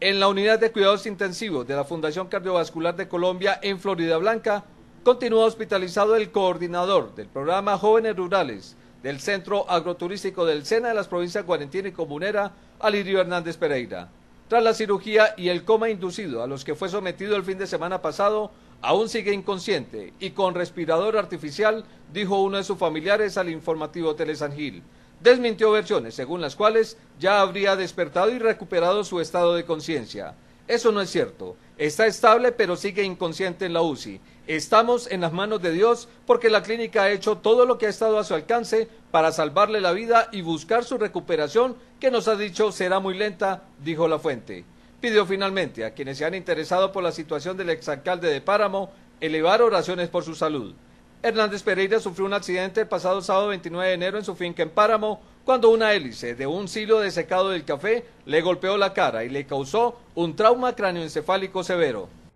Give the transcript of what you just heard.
En la unidad de cuidados intensivos de la Fundación Cardiovascular de Colombia en Florida Blanca, continúa hospitalizado el coordinador del programa Jóvenes Rurales del Centro Agroturístico del SENA de las provincias Cuarentena y Comunera, Alirio Hernández Pereira. Tras la cirugía y el coma inducido a los que fue sometido el fin de semana pasado, aún sigue inconsciente y con respirador artificial, dijo uno de sus familiares al informativo Telesan Desmintió versiones según las cuales ya habría despertado y recuperado su estado de conciencia. Eso no es cierto. Está estable pero sigue inconsciente en la UCI. Estamos en las manos de Dios porque la clínica ha hecho todo lo que ha estado a su alcance para salvarle la vida y buscar su recuperación que nos ha dicho será muy lenta, dijo la fuente pidió finalmente a quienes se han interesado por la situación del exalcalde de Páramo elevar oraciones por su salud. Hernández Pereira sufrió un accidente el pasado sábado 29 de enero en su finca en Páramo cuando una hélice de un silo de secado del café le golpeó la cara y le causó un trauma cráneoencefálico severo.